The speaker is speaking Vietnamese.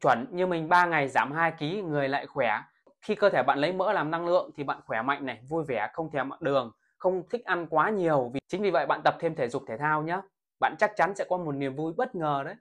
chuẩn như mình 3 ngày giảm 2 kg người lại khỏe khi cơ thể bạn lấy mỡ làm năng lượng thì bạn khỏe mạnh này vui vẻ không thèm đường không thích ăn quá nhiều vì chính vì vậy bạn tập thêm thể dục thể thao nhé bạn chắc chắn sẽ có một niềm vui bất ngờ đấy